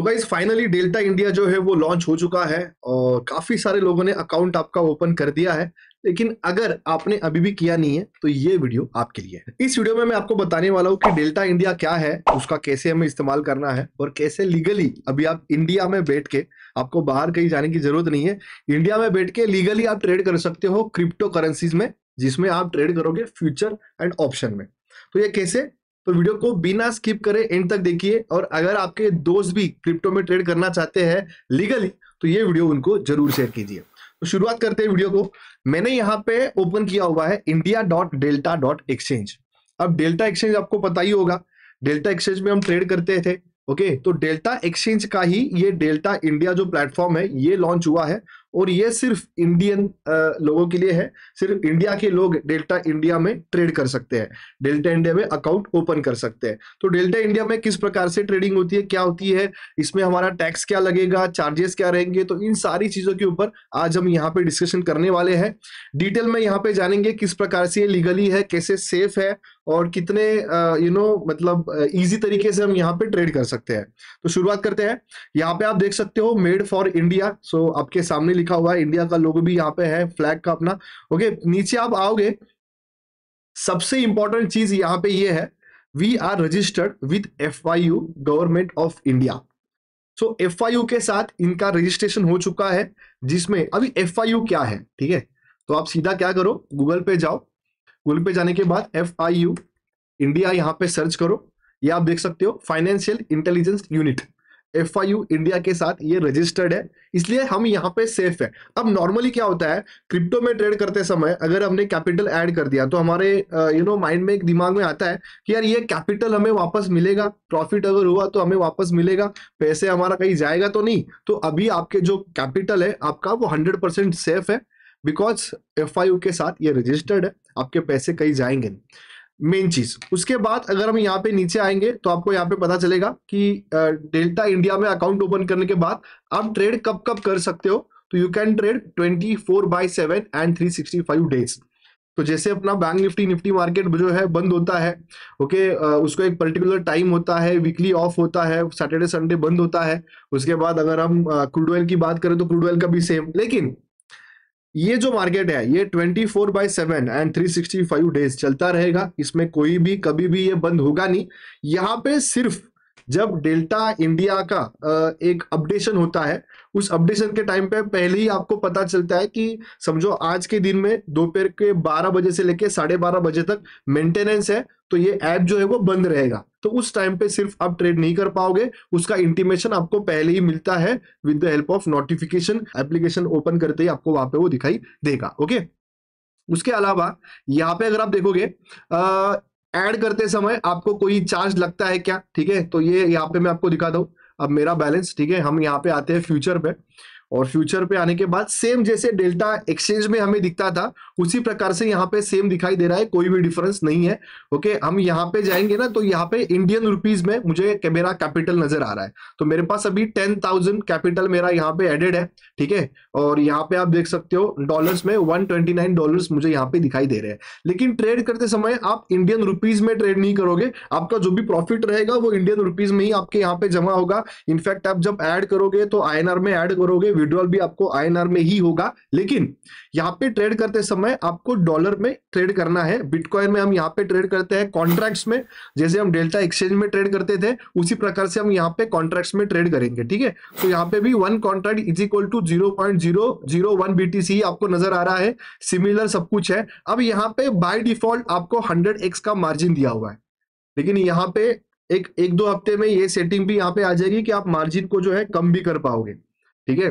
तो guys finally delta India जो है वो लॉन्च हो चुका है और काफी सारे लोगों ने अकाउंट आपका ओपन कर दिया है लेकिन अगर आपने अभी भी किया नहीं है तो ये वीडियो आपके लिए है इस वीडियो में मैं आपको बताने वाला हूँ कि डेल्टा इंडिया क्या है उसका कैसे हमें इस्तेमाल करना है और कैसे लीगली अभी आप इंडिया में बैठ के आपको बाहर कहीं जाने की जरूरत नहीं है इंडिया में बैठ के लीगली आप ट्रेड कर सकते हो क्रिप्टो करेंसीज में जिसमें आप ट्रेड करोगे फ्यूचर एंड ऑप्शन में तो ये कैसे तो वीडियो को बिना स्किप करें एंड तक देखिए और अगर आपके दोस्त भी क्रिप्टो में ट्रेड करना चाहते हैं लीगली तो ये वीडियो उनको जरूर शेयर कीजिए तो शुरुआत करते हैं वीडियो को मैंने यहाँ पे ओपन किया हुआ है India dot Delta dot exchange अब डेल्टा एक्सचेंज आपको पता ही होगा डेल्टा एक्सचेंज में हम ट्रेड करते थे ओके तो डेल्टा एक्सचेंज का ही ये डेल्टा इंडिया जो प्लेटफॉर्म है ये लॉन्च हुआ है और ये सिर्फ इंडियन लोगों के लिए है सिर्फ इंडिया के लोग डेल्टा इंडिया में ट्रेड कर सकते हैं डेल्टा इंडिया में अकाउंट ओपन कर सकते हैं तो डेल्टा इंडिया में किस प्रकार से ट्रेडिंग होती है क्या होती है इसमें हमारा टैक्स क्या लगेगा चार्जेस क्या रहेंगे तो इन सारी चीजों के ऊपर आज हम यहाँ पे डिस्कशन करने वाले हैं डिटेल में यहाँ पे जानेंगे किस प्रकार से ये लीगली है कैसे सेफ है और कितने यू नो मतलब इजी तरीके से हम यहाँ पे ट्रेड कर सकते हैं तो शुरुआत करते हैं यहाँ पे आप देख सकते हो मेड फॉर इंडिया सो आपके सामने लिखा हुआ है इंडिया का लोगो भी यहाँ पे है फ्लैग का अपना ओके नीचे आप आओगे सबसे इंपॉर्टेंट चीज यहाँ पे ये है we are registered with F I U government of India so F I U के साथ इनका रजिस्ट्रेशन हो चुका है जिसमें अभी एफ आई यू क्या है ठीक है तो आप सीधा क्या करो गूगल पे जाओ गूगल पे जाने के बाद एफ आई यू इंडिया यहाँ पे सर्च करो ये आप देख सकते हो financial intelligence unit F I U India के साथ ये रजिस्टर्ड है इसलिए हम यहाँ पे सेफ है अब नॉर्मली क्या होता है क्रिप्टो में ट्रेड करते समय अगर हमने कैपिटल ऐड कर दिया तो हमारे यू नो माइंड में एक दिमाग में आता है कि यार ये कैपिटल हमें वापस मिलेगा प्रॉफिट अगर हुआ तो हमें वापस मिलेगा पैसे हमारा कहीं जाएगा तो नहीं तो अभी आपके जो कैपिटल है आपका वो हंड्रेड परसेंट सेफ है बिकॉज एफ के साथ ये रजिस्टर्ड है आपके पैसे कहीं जाएंगे नहीं मेन चीज उसके बाद अगर हम यहाँ पे नीचे आएंगे तो आपको यहाँ पे पता चलेगा कि डेल्टा इंडिया में अकाउंट ओपन करने के बाद आप ट्रेड कब कब कर सकते हो तो you can trade twenty four by seven and three sixty five days तो जैसे अपना बैंक निफ्टी निफ्टी मार्केट जो है बंद होता है ओके उसको एक पर्टिकुलर टाइम होता है वीकली ऑफ होता है सैटरडे संडे बंद होता है उसके बाद अगर हम क्रूड ऑयल की बात करें तो क्रूड ऑयल का भी सेम लेकिन ये जो मार्केट है ये 24 four by seven and five days चलता रहेगा इसमें कोई भी कभी भी ये बंद होगा नहीं यहाँ पे सिर्फ जब डेल्टा इंडिया का एक अपडेशन होता है उस अपडेशन के टाइम पे पहले ही आपको पता चलता है कि समझो आज के दिन में दोपहर के 12 बजे से लेके साढ़े बारह बजे तक मेंटेनेंस है तो ये ऐप जो है वो बंद रहेगा तो उस टाइम पे सिर्फ आप ट्रेड नहीं कर पाओगे उसका इंटीमेशन आपको पहले ही मिलता है with the help of notification application open करते ही आपको वहां पे वो दिखाई देगा ओके उसके अलावा यहाँ पे अगर आप देखोगे ऐड करते समय आपको कोई चार्ज लगता है क्या ठीक है तो ये यहाँ पे मैं आपको दिखा दू अब मेरा बैलेंस ठीक है हम यहाँ पे आते हैं फ्यूचर पे और फ्यूचर पे आने के बाद सेम जैसे डेल्टा एक्सचेंज में हमें दिखता था उसी प्रकार से यहाँ पे सेम दिखाई दे रहा है कोई भी डिफरेंस नहीं है ओके हम यहाँ पे जाएंगे ना तो यहाँ पे इंडियन रुपीज में मुझे मेरा कैपिटल नजर आ रहा है तो मेरे पास अभी टेन थाउजेंड कैपिटल मेरा यहाँ पे एडेड है ठीक है और यहाँ पे आप देख सकते हो डॉलर्स में वन ट्वेंटी नाइन डॉलर मुझे यहाँ पे दिखाई दे रहे हैं लेकिन ट्रेड करते समय आप इंडियन रुपीज में ट्रेड नहीं करोगे आपका जो भी प्रॉफिट रहेगा वो इंडियन रुपीज में ही आपके यहाँ पे जमा होगा इनफैक्ट आप जब एड करोगे तो आई में एड करोगे विड्रॉल भी आपको आईएनआर में ही होगा लेकिन यहाँ पे ट्रेड करते समय आपको डॉलर में ट्रेड करना है बिटकॉइन में हम यहाँ पे ट्रेड करते हैं कॉन्ट्रैक्ट्स में जैसे हम डेल्टा एक्सचेंज में ट्रेड करते थे उसी प्रकार से हम यहाँ पे कॉन्ट्रैक्ट्स में ट्रेड करेंगे ठीक है तो यहाँ पे भी one contract is equal to zero point zero zero one BTC आपको नजर आ रहा है सिमिलर सब कुछ है अब यहाँ पे बाय डिफॉल्ट आपको हंड्रेड एक्स का मार्जिन दिया हुआ है लेकिन यहाँ पे एक एक दो हफ्ते में ये सेटिंग भी यहाँ पे आ जाएगी कि आप मार्जिन को जो है कम भी कर पाओगे ठीक है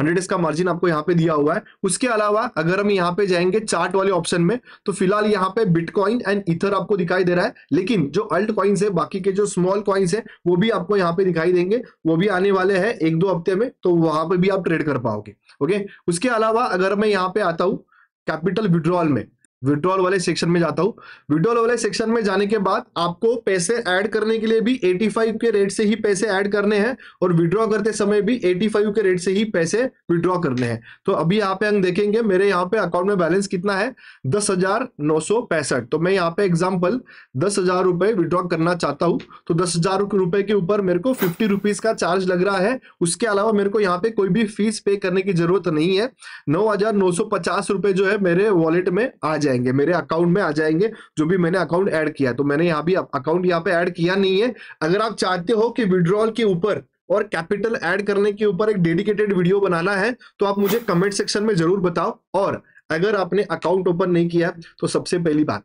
हंड्रेड का मार्जिन आपको यहाँ पे दिया हुआ है उसके अलावा अगर हम यहाँ पे जाएंगे चार्ट वाले ऑप्शन में तो फिलहाल यहाँ पे बिटकॉइन एंड इथर आपको दिखाई दे रहा है लेकिन जो अल्ट कॉइन्स है बाकी के जो स्मॉल कॉइन्स है वो भी आपको यहाँ पे दिखाई देंगे वो भी आने वाले हैं एक दो हफ्ते में तो वहां पर भी आप ट्रेड कर पाओगे ओके उसके अलावा अगर मैं यहाँ पे आता हूँ कैपिटल विड्रॉल में विड्रॉल वाले सेक्शन में जाता हूँ विड्रॉल वाले सेक्शन में जाने के बाद आपको पैसे ऐड करने के लिए भी 85 के रेट से ही पैसे ऐड करने हैं और विड्रॉ करते समय भी 85 के रेट से ही पैसे विड्रॉ करने हैं तो अभी यहाँ पे हम देखेंगे मेरे यहाँ पे अकाउंट में बैलेंस कितना है दस हजार नौ सौ पैंसठ तो मैं यहाँ पे एग्जाम्पल दस हजार रुपए करना चाहता हूँ तो दस हजार रुपए के ऊपर मेरे को फिफ्टी रुपीज का चार्ज लग रहा है उसके अलावा मेरे को यहाँ पे कोई भी फीस पे करने की जरूरत नहीं है नौ हजार नौ सौ पचास रुपए जो है मेरे वॉलेट में आ जाएंगे मेरे अकाउंट में आ जाएंगे जो भी मैंने अकाउंट ऐड किया तो मैंने यहाँ भी अकाउंट यहाँ पे ऐड किया नहीं है अगर आप चाहते हो कि विड्रॉल के ऊपर और कैपिटल ऐड करने के ऊपर एक डेडिकेटेड वीडियो बनाना है तो आप मुझे कमेंट सेक्शन में जरूर बताओ और अगर आपने अकाउंट ओपन नहीं किया तो सबसे पहली बात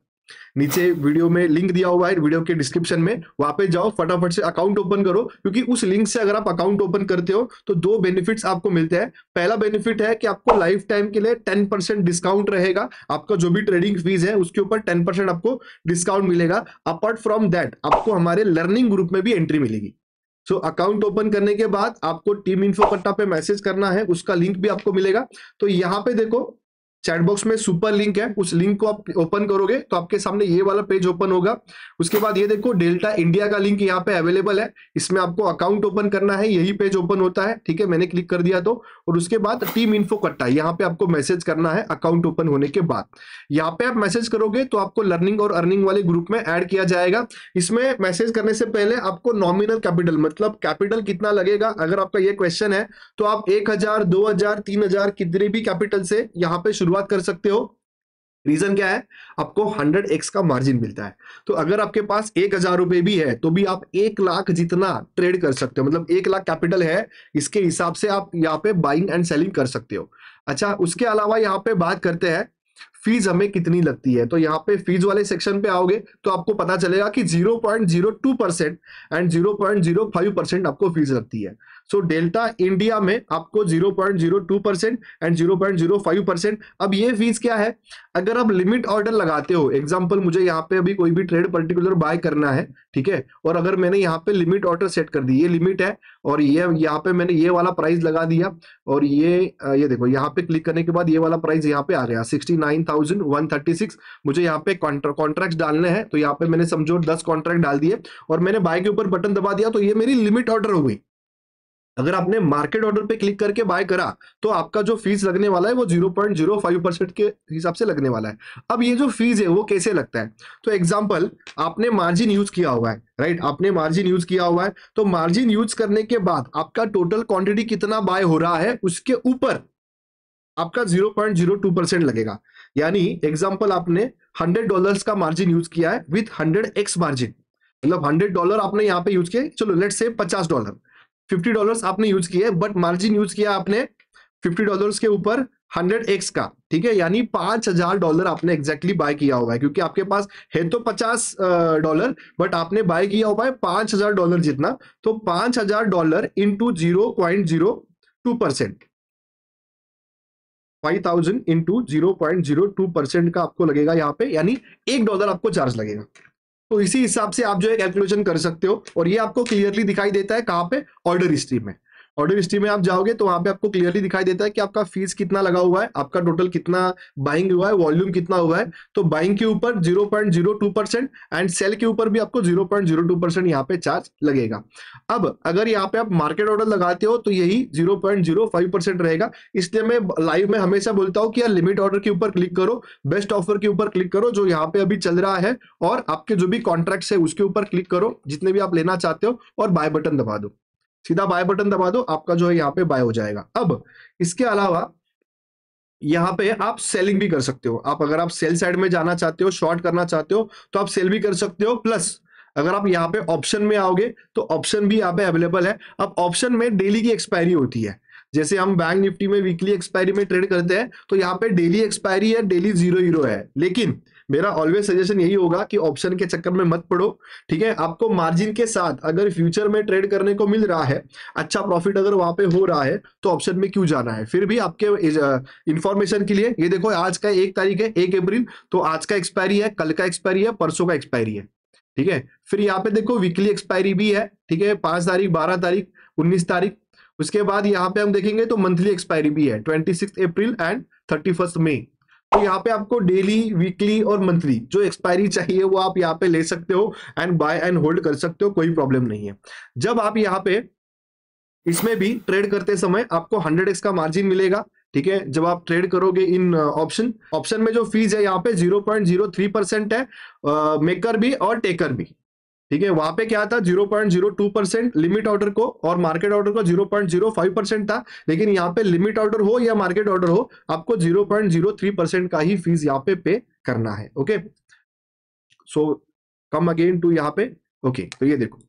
नीचे वीडियो में लिंक दिया हुआ है वीडियो के डिस्क्रिप्शन में वहां पे जाओ फटाफट से अकाउंट ओपन करो क्योंकि उस लिंक से अगर आप अकाउंट ओपन करते हो तो दो बेनिफिट्स आपको मिलते हैं पहला बेनिफिट है कि आपको लाइफ टाइम के लिए टेन परसेंट डिस्काउंट रहेगा आपका जो भी ट्रेडिंग फीस है उसके ऊपर टेन परसेंट आपको डिस्काउंट मिलेगा अपार्ट फ्रॉम दैट आपको हमारे लर्निंग ग्रुप में भी एंट्री मिलेगी सो अकाउंट ओपन करने के बाद आपको टीम इन्फो पट्टा पे मैसेज करना है उसका लिंक भी आपको मिलेगा तो यहाँ पे देखो चैट बॉक्स में सुपर लिंक है उस लिंक को आप ओपन करोगे तो आपके सामने ये वाला पेज ओपन होगा उसके बाद ये देखो डेल्टा इंडिया का लिंक यहाँ पे अवेलेबल है इसमें आपको अकाउंट ओपन करना है यही पेज ओपन होता है ठीक है मैंने क्लिक कर दिया तो और उसके बाद टीम इन्फो कट्टा यहाँ पे आपको मैसेज करना है अकाउंट ओपन होने के बाद यहाँ पे आप मैसेज करोगे तो आपको लर्निंग और अर्निंग वाले ग्रुप में एड किया जाएगा इसमें मैसेज करने से पहले आपको नॉमिनल कैपिटल मतलब कैपिटल कितना लगेगा अगर आपका ये क्वेश्चन है तो आप एक हजार दो हजार तीन हजार कितने भी कैपिटल से यहाँ पे शुरू शुरुआत कर सकते हो रीजन क्या है आपको हंड्रेड एक्स का मार्जिन मिलता है तो अगर आपके पास एक हजार रुपए भी है तो भी आप एक लाख जितना ट्रेड कर सकते हो मतलब एक लाख कैपिटल है इसके हिसाब से आप यहाँ पे बाइंग एंड सेलिंग कर सकते हो अच्छा उसके अलावा यहाँ पे बात करते हैं फीस हमें कितनी लगती है तो यहाँ पे फीस वाले सेक्शन पे आओगे तो आपको पता चलेगा कि 0.02 परसेंट एंड 0.05 परसेंट आपको फीस लगती है सो डेल्टा इंडिया में आपको 0.02 परसेंट एंड 0.05 परसेंट अब ये फीस क्या है अगर आप लिमिट ऑर्डर लगाते हो एग्जाम्पल मुझे यहाँ पे अभी कोई भी ट्रेड पर्टिकुलर बाय करना है ठीक है और अगर मैंने यहाँ पे लिमिट ऑर्डर सेट कर दी ये लिमिट है और ये यहाँ पे मैंने ये वाला प्राइस लगा दिया और ये ये देखो यहाँ पे क्लिक करने के बाद ये वाला प्राइस यहाँ पे आ गया सिक्सटी मुझे यहाँ पे कॉन्ट्रैक्ट डालने हैं तो यहाँ पे मैंने समझो दस कॉन्ट्रैक्ट डाल दिए और मैंने बाय के ऊपर बटन दबा दिया तो ये मेरी लिमिट ऑर्डर हो गई अगर आपने मार्केट ऑर्डर पे क्लिक करके बाय करा तो आपका जो फीस लगने वाला है वो zero point zero five percent के हिसाब से लगने वाला है अब ये जो फीस है वो कैसे लगता है तो एग्जाम्पल आपने मार्जिन यूज किया हुआ है राइट आपने मार्जिन यूज किया हुआ है तो मार्जिन यूज करने के बाद आपका टोटल क्वांटिटी कितना बाय हो रहा है उसके ऊपर आपका zero point zero two percent लगेगा यानी एग्जाम्पल आपने हंड्रेड डॉलर का मार्जिन यूज किया है विथ हंड्रेड एक्स मार्जिन मतलब हंड्रेड डॉलर आपने यहाँ पे यूज किया चलो लेट से पचास डॉलर फिफ्टी डॉलर आपने यूज किया है बट मार्जिन यूज किया आपने फिफ्टी डॉलर के ऊपर हंड्रेड एक्स का ठीक है यानी पांच हजार डॉलर आपने एक्जैक्टली exactly बाय किया हुआ है क्योंकि आपके पास है तो पचास डॉलर बट आपने बाय किया हुआ है पांच हजार डॉलर जितना तो पांच हजार dollar into zero point zero two percent five thousand into zero point zero two percent का आपको लगेगा यहाँ पे यानी एक डॉलर आपको चार्ज लगेगा तो इसी हिसाब से आप जो है कैलकुलेशन कर सकते हो और ये आपको क्लियरली दिखाई देता है कहाँ पे ऑर्डर हिस्ट्री में ऑर्डर हिस्ट्री में आप जाओगे तो वहां पे आपको क्लियरली दिखाई देता है कि आपका फीस कितना लगा हुआ है आपका टोटल कितना बाइंग हुआ है वॉल्यूम कितना हुआ है तो बाइंग के ऊपर 0.02 परसेंट एंड सेल के ऊपर भी आपको 0.02 परसेंट यहाँ पे चार्ज लगेगा अब अगर यहाँ पे आप मार्केट ऑर्डर लगाते हो तो यही फाइव परसेंट रहेगा इसलिए मैं लाइव में हमेशा बोलता हूँ कि यार लिमिट ऑर्डर के ऊपर क्लिक करो बेस्ट ऑफर के ऊपर क्लिक करो जो यहाँ पे अभी चल रहा है और आपके जो भी कॉन्ट्रैक्ट है उसके ऊपर क्लिक करो जितने भी आप लेना चाहते हो और बाय बटन दबा दो सीधा बाय बटन दबा दो आपका जो है यहाँ पे बाय हो जाएगा अब इसके अलावा यहाँ पे आप सेलिंग भी कर सकते हो आप अगर आप सेल साइड में जाना चाहते हो शॉर्ट करना चाहते हो तो आप सेल भी कर सकते हो प्लस अगर आप यहाँ पे ऑप्शन में आओगे तो ऑप्शन भी यहाँ पे अवेलेबल है अब ऑप्शन में डेली की एक्सपायरी होती है जैसे हम बैंक निफ्टी में वीकली एक्सपायरी में ट्रेड करते हैं तो यहाँ पे डेली एक्सपायरी है डेली जीरो जीरो है लेकिन मेरा ऑलवेज सजेशन यही होगा कि ऑप्शन के चक्कर में मत पड़ो ठीक है आपको मार्जिन के साथ अगर फ्यूचर में ट्रेड करने को मिल रहा है अच्छा प्रॉफिट अगर वहां पे हो रहा है तो ऑप्शन में क्यों जाना है फिर भी आपके इंफॉर्मेशन के लिए ये देखो आज का एक तारीख है एक अप्रैल तो आज का एक्सपायरी है कल का एक्सपायरी है परसों का एक्सपायरी है ठीक है फिर यहाँ पे देखो वीकली एक्सपायरी भी है ठीक है पांच तारीख बारह तारीख उन्नीस तारीख उसके बाद यहाँ पे हम देखेंगे तो मंथली एक्सपायरी भी है twenty six April and thirty first May तो यहाँ पे आपको डेली वीकली और मंथली जो एक्सपायरी चाहिए वो आप यहाँ पे ले सकते हो एंड बाय एंड होल्ड कर सकते हो कोई प्रॉब्लम नहीं है जब आप यहाँ पे इसमें भी ट्रेड करते समय आपको 100x का मार्जिन मिलेगा ठीक है जब आप ट्रेड करोगे इन ऑप्शन ऑप्शन में जो फीस है यहाँ पे 0.03 परसेंट है मेकर भी और टेकर भी ठीक है वहां पे क्या था 0.02 परसेंट लिमिट ऑर्डर को और मार्केट ऑर्डर को 0.05 परसेंट था लेकिन यहाँ पे लिमिट ऑर्डर हो या मार्केट ऑर्डर हो आपको 0.03 परसेंट का ही फीस यहाँ पे पे करना है okay so come again to यहाँ पे ओके तो ये देखो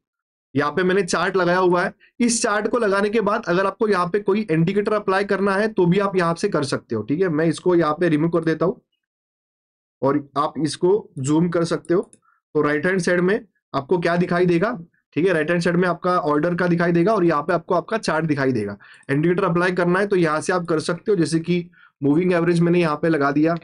यहाँ पे मैंने चार्ट लगाया हुआ है इस चार्ट को लगाने के बाद अगर आपको यहाँ पे कोई इंडिकेटर अप्लाई करना है तो भी आप यहाँ से कर सकते हो ठीक है मैं इसको यहाँ पे रिमूव कर देता हूं और आप इसको जूम कर सकते हो तो राइट हैंड साइड में आपको क्या दिखाई देगा ठीक है राइट हैंड साइड में आपका ऑर्डर का दिखाई देगा और यहाँ पे आपको आपका चार्ट दिखाई देगा इंडिकेटर अप्लाई करना है तो यहाँ से आप कर सकते हो जैसे कि मूविंग एवरेज मैंने यहाँ पे लगा दिया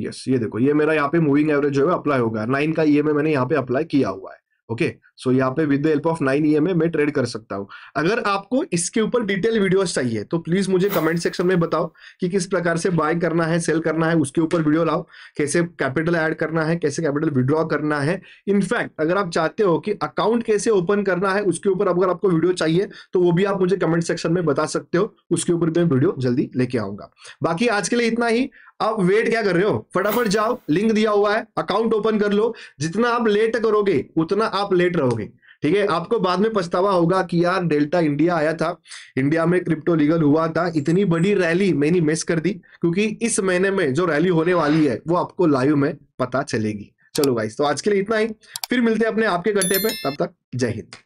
यस ये देखो ये मेरा यहाँ पे मूविंग एवरेज जो है अप्लाई होगा नाइन का ये e मैंने यहाँ पे अप्लाई किया हुआ है ओके सो यहाँ पे with the help of nine E M मैं ट्रेड कर सकता हूँ अगर आपको इसके ऊपर डिटेल वीडियोस चाहिए तो प्लीज मुझे कमेंट सेक्शन में बताओ कि किस प्रकार से बाय करना है सेल करना है उसके ऊपर वीडियो लाओ कैसे कैपिटल ऐड करना है कैसे कैपिटल विड्रॉ करना है इनफैक्ट अगर आप चाहते हो कि अकाउंट कैसे ओपन करना है उसके ऊपर अगर आपको वीडियो चाहिए तो वो भी आप मुझे कमेंट सेक्शन में बता सकते हो उसके ऊपर मैं वीडियो जल्दी लेके आऊंगा बाकी आज के लिए इतना ही आप वेट क्या कर रहे हो फटाफट जाओ लिंक दिया हुआ है अकाउंट ओपन कर लो जितना आप लेट करोगे उतना आप लेट रहोगे ठीक है आपको बाद में पछतावा होगा कि यार डेल्टा इंडिया आया था इंडिया में क्रिप्टो लीगल हुआ था इतनी बड़ी रैली मैंने मिस कर दी क्योंकि इस महीने में जो रैली होने वाली है वो आपको लाइव में पता चलेगी चलो भाई तो आज के लिए इतना ही फिर मिलते हैं अपने आपके गड्ढे पे तब तक जय हिंद